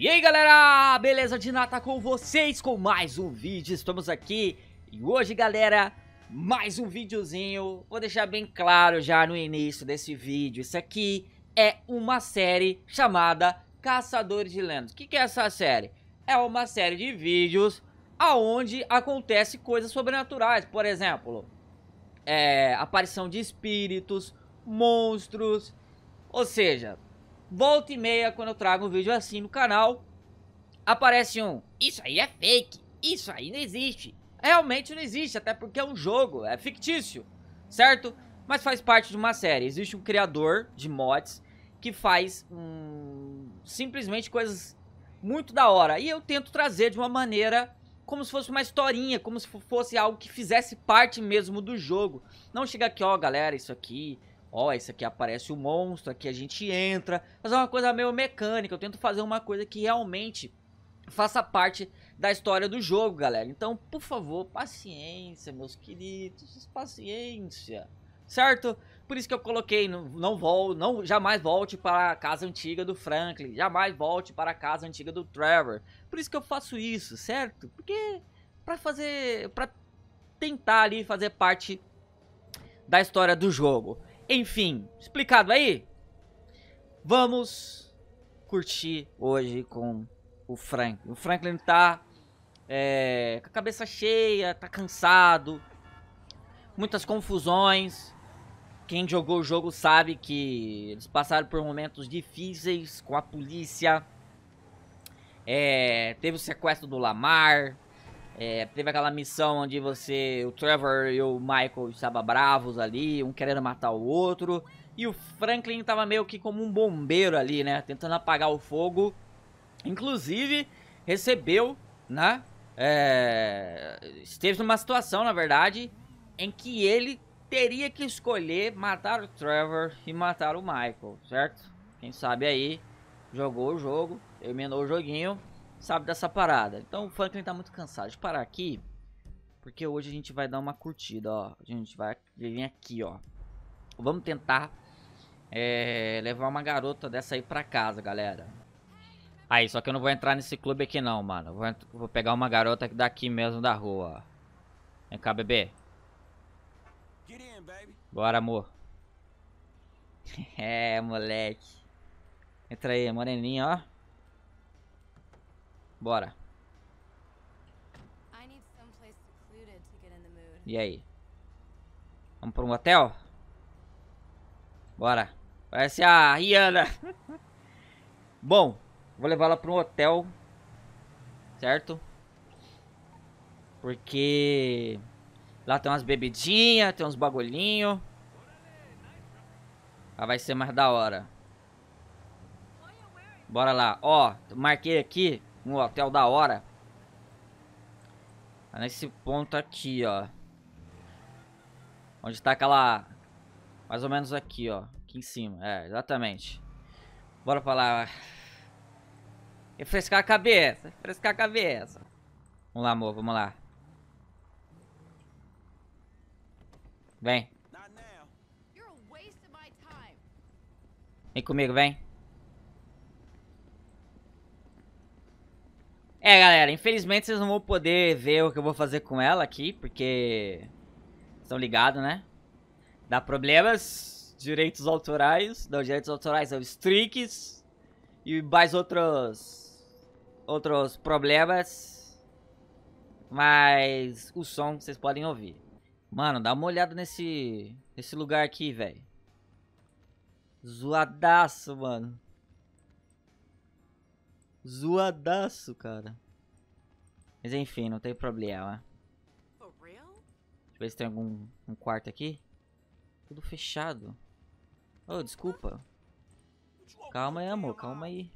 E aí galera, beleza? Dinata tá com vocês com mais um vídeo, estamos aqui e hoje galera, mais um videozinho, vou deixar bem claro já no início desse vídeo, isso aqui é uma série chamada Caçadores de Lendas. O que, que é essa série? É uma série de vídeos aonde acontece coisas sobrenaturais, por exemplo, é, aparição de espíritos, monstros, ou seja, Volta e meia, quando eu trago um vídeo assim no canal, aparece um, isso aí é fake, isso aí não existe. Realmente não existe, até porque é um jogo, é fictício, certo? Mas faz parte de uma série, existe um criador de mods que faz hum, simplesmente coisas muito da hora. E eu tento trazer de uma maneira como se fosse uma historinha, como se fosse algo que fizesse parte mesmo do jogo. Não chega aqui, ó, oh, galera, isso aqui Ó, esse aqui aparece o monstro, aqui a gente entra. Mas é uma coisa meio mecânica, eu tento fazer uma coisa que realmente faça parte da história do jogo, galera. Então, por favor, paciência, meus queridos, paciência. Certo? Por isso que eu coloquei, não, não vou, não jamais volte para a casa antiga do Franklin, jamais volte para a casa antiga do Trevor. Por isso que eu faço isso, certo? Porque para fazer, para tentar ali fazer parte da história do jogo. Enfim, explicado aí? Vamos curtir hoje com o Franklin. O Franklin tá é, com a cabeça cheia, tá cansado, muitas confusões. Quem jogou o jogo sabe que eles passaram por momentos difíceis com a polícia. É, teve o sequestro do Lamar, é, teve aquela missão onde você, o Trevor e o Michael estavam bravos ali, um querendo matar o outro. E o Franklin estava meio que como um bombeiro ali, né? Tentando apagar o fogo. Inclusive, recebeu, né? É, esteve numa situação, na verdade, em que ele teria que escolher matar o Trevor e matar o Michael, certo? Quem sabe aí jogou o jogo, terminou o joguinho, sabe dessa parada. Então o Franklin tá muito cansado de parar aqui, porque hoje a gente vai dar uma curtida, ó. A gente vai vir aqui, ó. Vamos tentar é, levar uma garota dessa aí pra casa, galera. Aí, só que eu não vou entrar nesse clube aqui não, mano. Vou, vou pegar uma garota daqui mesmo da rua, ó. Vem cá, bebê. Bora, amor. é, moleque. Entra aí, moreninha, ó. Bora. E aí? Vamos pra um hotel? Bora. Parece a Rihanna. Bom, vou levar ela pra um hotel. Certo? Porque lá tem umas bebidinhas, tem uns bagulhinhos. Ah, vai ser mais da hora. Bora lá. Ó, marquei aqui um hotel da hora. Tá nesse ponto aqui, ó. Onde tá aquela... Mais ou menos aqui, ó. Aqui em cima, é, exatamente. Bora pra lá. Refrescar a cabeça, refrescar a cabeça. Vamos lá, amor, vamos lá. Vem. Vem comigo, vem. É, galera, infelizmente vocês não vão poder ver o que eu vou fazer com ela aqui, porque... Estão ligados, né? Dá problemas, direitos autorais, não, direitos autorais são streaks e mais outros, outros problemas, mas o som vocês podem ouvir. Mano, dá uma olhada nesse, nesse lugar aqui, velho. Zoadaço, mano. Zoadaço, cara. Mas enfim, não tem problema. Deixa eu ver se tem algum um quarto aqui. Tudo fechado. Oh, desculpa. Calma aí, amor. Calma aí.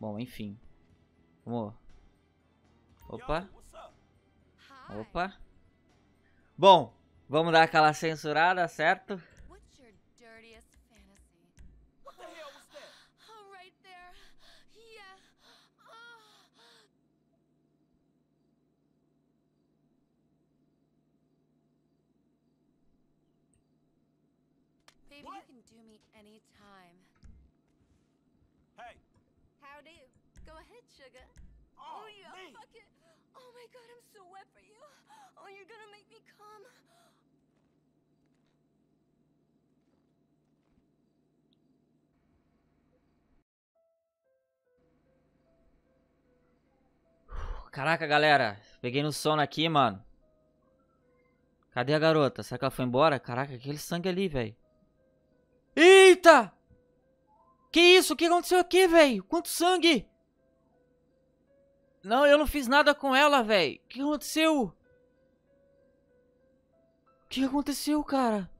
Bom, enfim. Amor. Opa. Opa. Bom, vamos dar aquela censurada, certo? any time. Hey! How do? Go ahead, sugar. Oh, oh yeah, me. Oh my god, I'm so wet for you. Oh, you're gonna make me come. Caraca, galera. Peguei no sono aqui, mano. Cadê a garota? Será que ela foi embora? Caraca, aquele sangue ali, velho. Eita! Que isso? O que aconteceu aqui, velho? Quanto sangue! Não, eu não fiz nada com ela, velho. O que aconteceu? O que aconteceu, cara?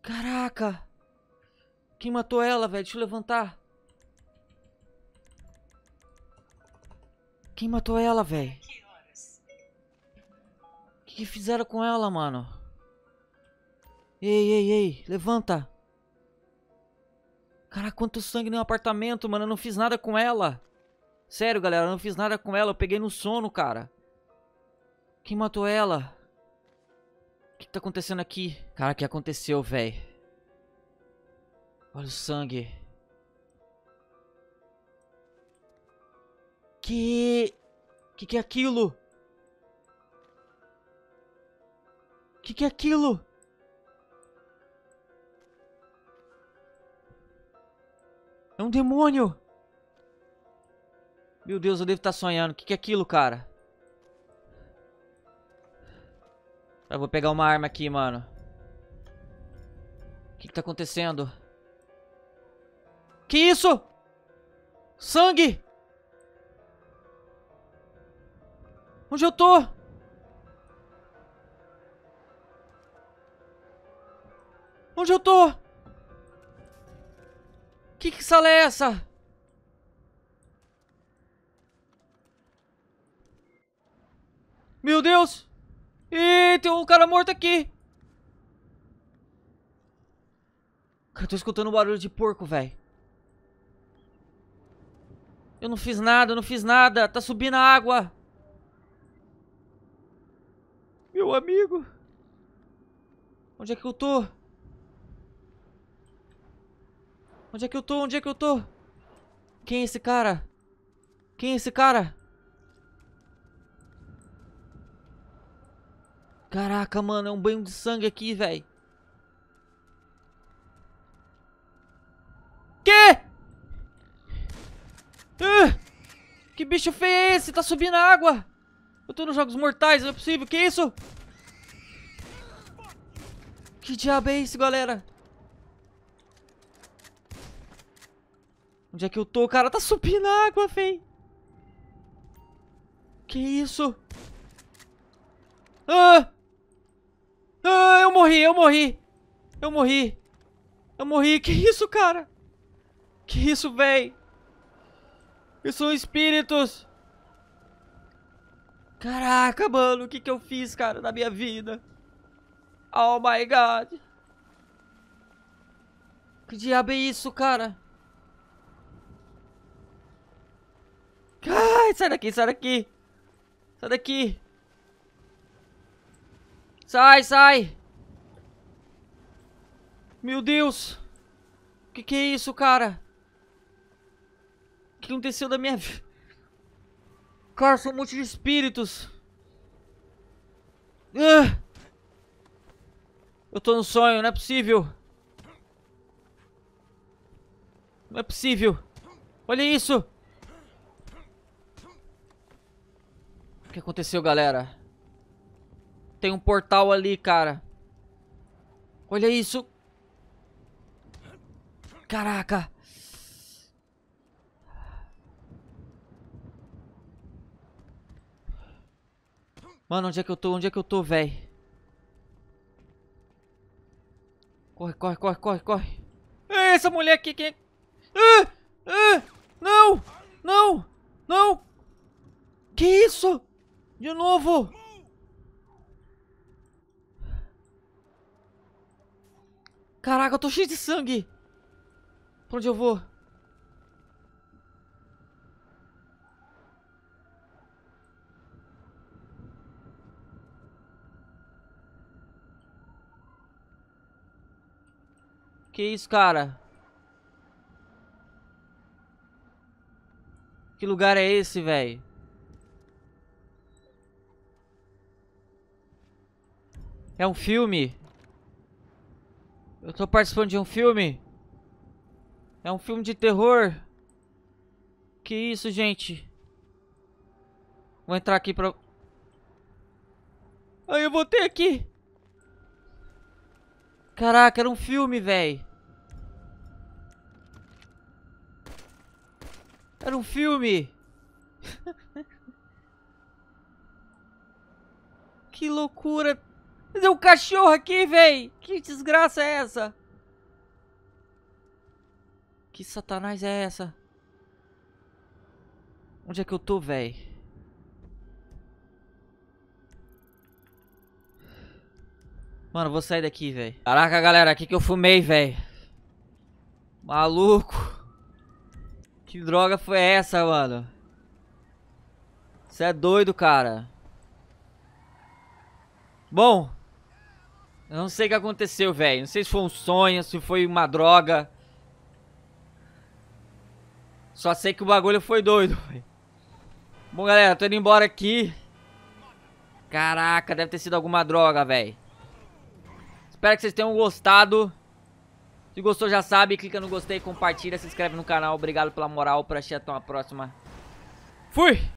Caraca! Quem matou ela, velho? Deixa eu levantar. Quem matou ela, velho? Que, que fizeram com ela, mano? Ei, ei, ei, levanta. Caraca, quanto sangue no apartamento, mano. Eu não fiz nada com ela. Sério, galera, eu não fiz nada com ela. Eu peguei no sono, cara. Quem matou ela? O que tá acontecendo aqui? Cara, o que aconteceu, velho? Olha o sangue. Que... Que que é aquilo? Que que é aquilo? É um demônio! Meu Deus, eu devo estar sonhando. O que, que é aquilo, cara? Eu vou pegar uma arma aqui, mano. O que, que tá acontecendo? Que isso? Sangue! Onde eu tô? Onde eu tô? Que, que sala é essa? Meu Deus! Ih, tem um cara morto aqui! Cara, eu tô escutando um barulho de porco, velho. Eu não fiz nada, eu não fiz nada. Tá subindo a água. Meu amigo. Onde é que eu tô? Onde é que eu tô? Onde é que eu tô? Quem é esse cara? Quem é esse cara? Caraca, mano, é um banho de sangue aqui, velho. Que? Ah, que bicho feio é esse? Tá subindo a água. Eu tô nos Jogos Mortais, não é possível. Que isso? Que diabo é esse, galera? Onde é que eu tô? O cara tá subindo a água, véi. Que isso? Ah! Ah, eu morri, eu morri. Eu morri. Eu morri. Que isso, cara? Que isso, véi? Isso são espíritos. Caraca, mano. O que que eu fiz, cara, na minha vida? Oh, my God. Que diabo é isso, cara? Ai, sai daqui, sai daqui. Sai daqui. Sai, sai. Meu Deus. O que, que é isso, cara? O que aconteceu da minha vida? Cara, são um monte de espíritos. Ah. Eu tô no sonho, não é possível. Não é possível. Olha isso. O que aconteceu, galera? Tem um portal ali, cara. Olha isso. Caraca. Mano, onde é que eu tô? Onde é que eu tô, velho? Corre, corre, corre, corre, corre. É essa mulher aqui, quem Ah, ah, não, não, não. Que isso? De novo! Caraca, eu tô cheio de sangue! Pra onde eu vou? Que isso, cara? Que lugar é esse, velho? É um filme. Eu tô participando de um filme. É um filme de terror. Que isso, gente? Vou entrar aqui pra... Aí ah, eu voltei aqui. Caraca, era um filme, velho. Era um filme. que loucura. Mas é um cachorro aqui, véi! Que desgraça é essa? Que satanás é essa? Onde é que eu tô, véi? Mano, vou sair daqui, véi. Caraca, galera, O que eu fumei, véi. Maluco. Que droga foi essa, mano? Você é doido, cara. Bom, eu não sei o que aconteceu, velho. Não sei se foi um sonho, se foi uma droga. Só sei que o bagulho foi doido, Bom, galera, tô indo embora aqui. Caraca, deve ter sido alguma droga, velho. Espero que vocês tenham gostado. Se gostou, já sabe. Clica no gostei, compartilha, se inscreve no canal. Obrigado pela moral. Pra assistir. Até uma próxima. Fui!